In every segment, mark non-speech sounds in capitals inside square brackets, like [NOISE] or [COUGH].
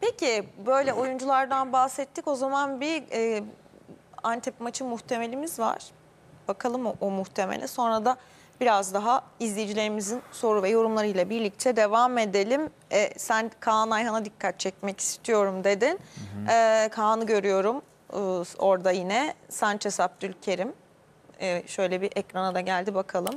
Peki böyle oyunculardan bahsettik. O zaman bir e, Antep maçı muhtemelimiz var. Bakalım o, o muhtemele. Sonra da biraz daha izleyicilerimizin soru ve yorumlarıyla birlikte devam edelim. E, sen Kaan Ayhan'a dikkat çekmek istiyorum dedin. E, Kaan'ı görüyorum e, orada yine. Sanchez Abdülkerim. E, şöyle bir ekrana da geldi bakalım.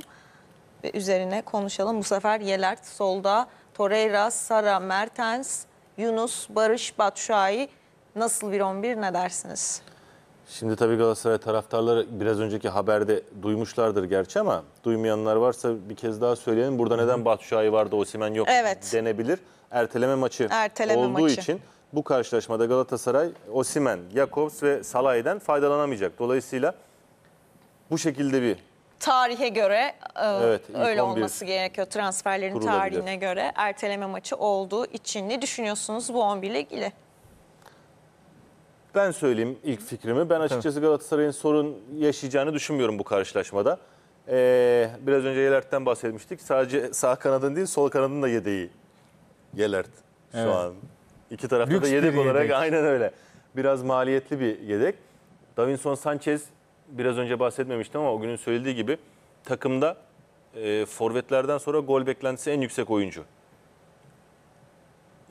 Ve üzerine konuşalım. Bu sefer Yelert solda. Torreira, Sara, Mertens, Yunus, Barış, Batşuayi nasıl bir 11 ne dersiniz? Şimdi tabii Galatasaray taraftarları biraz önceki haberde duymuşlardır gerçi ama duymayanlar varsa bir kez daha söyleyelim. Burada neden Batşuayi vardı, Osimen yok evet. denebilir. Erteleme maçı Erteleme olduğu maçı. için bu karşılaşmada Galatasaray Osimen, Jakobs ve Salah'den faydalanamayacak. Dolayısıyla bu şekilde bir tarihe göre e, evet, öyle olması gerekiyor. Transferlerin tarihine göre erteleme maçı olduğu için ne düşünüyorsunuz bu 11 ile ilgili? Ben söyleyeyim ilk fikrimi. Ben açıkçası Galatasaray'ın sorun yaşayacağını düşünmüyorum bu karşılaşmada. Ee, biraz önce Yelert'ten bahsetmiştik. Sadece sağ kanadın değil sol kanadın da yedeği Yelert şu evet. an. İki tarafta Lüks da yedek olarak yedek. [LAUGHS] aynen öyle. Biraz maliyetli bir yedek. Davinson Sanchez biraz önce bahsetmemiştim ama o günün söylediği gibi takımda e, forvetlerden sonra gol beklentisi en yüksek oyuncu.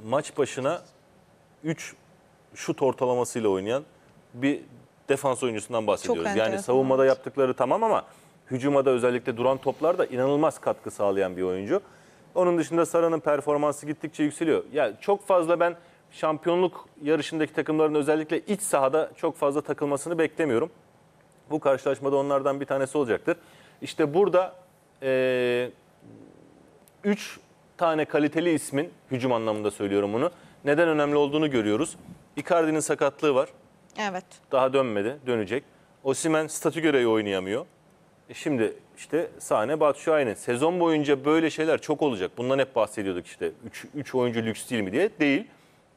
Maç başına 3 şut ortalamasıyla oynayan bir defans oyuncusundan bahsediyoruz. yani savunmada yaptıkları tamam ama hücumada özellikle duran toplar da inanılmaz katkı sağlayan bir oyuncu. Onun dışında Sara'nın performansı gittikçe yükseliyor. Yani çok fazla ben şampiyonluk yarışındaki takımların özellikle iç sahada çok fazla takılmasını beklemiyorum. Bu karşılaşmada onlardan bir tanesi olacaktır. İşte burada 3 e, üç tane kaliteli ismin, hücum anlamında söylüyorum bunu, neden önemli olduğunu görüyoruz. Icardi'nin sakatlığı var. Evet. Daha dönmedi, dönecek. Osimen statü görevi oynayamıyor. E şimdi işte sahne Batu aynı. Sezon boyunca böyle şeyler çok olacak. Bundan hep bahsediyorduk işte. 3 oyuncu lüks değil mi diye. Değil.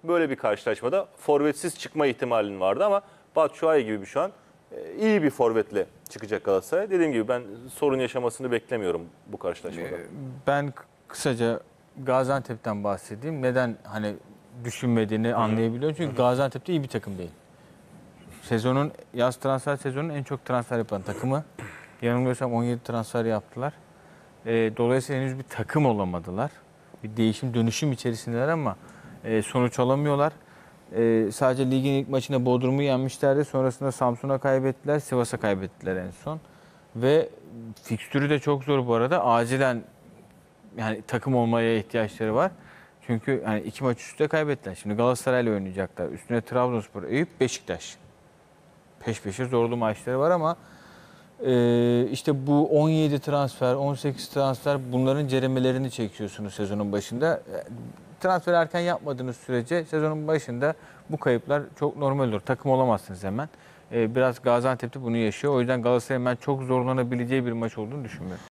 Böyle bir karşılaşmada forvetsiz çıkma ihtimalin vardı ama Batu gibi bir şu an ee, iyi bir forvetle çıkacak Galatasaray. Dediğim gibi ben sorun yaşamasını beklemiyorum bu karşılaşmada. Ee, ben kısaca Gaziantep'ten bahsedeyim. Neden hani düşünmediğini hı anlayabiliyorum. Çünkü Hı-hı. Gaziantep'te iyi bir takım değil. Sezonun yaz transfer sezonun en çok transfer yapan takımı. Yanılmıyorsam 17 transfer yaptılar. Ee, dolayısıyla henüz bir takım olamadılar. Bir değişim dönüşüm içerisindeler ama e, sonuç alamıyorlar. E, sadece ligin ilk maçında Bodrum'u yenmişlerdi. Sonrasında Samsun'a kaybettiler, Sivas'a kaybettiler en son. Ve fikstürü de çok zor bu arada. Acilen yani takım olmaya ihtiyaçları var. Çünkü hani iki maç üstte kaybettiler. Şimdi Galatasaray'la oynayacaklar. Üstüne Trabzonspor, Eyüp, Beşiktaş. Peş peşe zorlu maçları var ama ee, işte bu 17 transfer, 18 transfer bunların ceremelerini çekiyorsunuz sezonun başında. Ee, transfer erken yapmadığınız sürece sezonun başında bu kayıplar çok normal olur. Takım olamazsınız hemen. Ee, biraz Gaziantep'te bunu yaşıyor. O yüzden Galatasaray'ın ben çok zorlanabileceği bir maç olduğunu düşünmüyorum.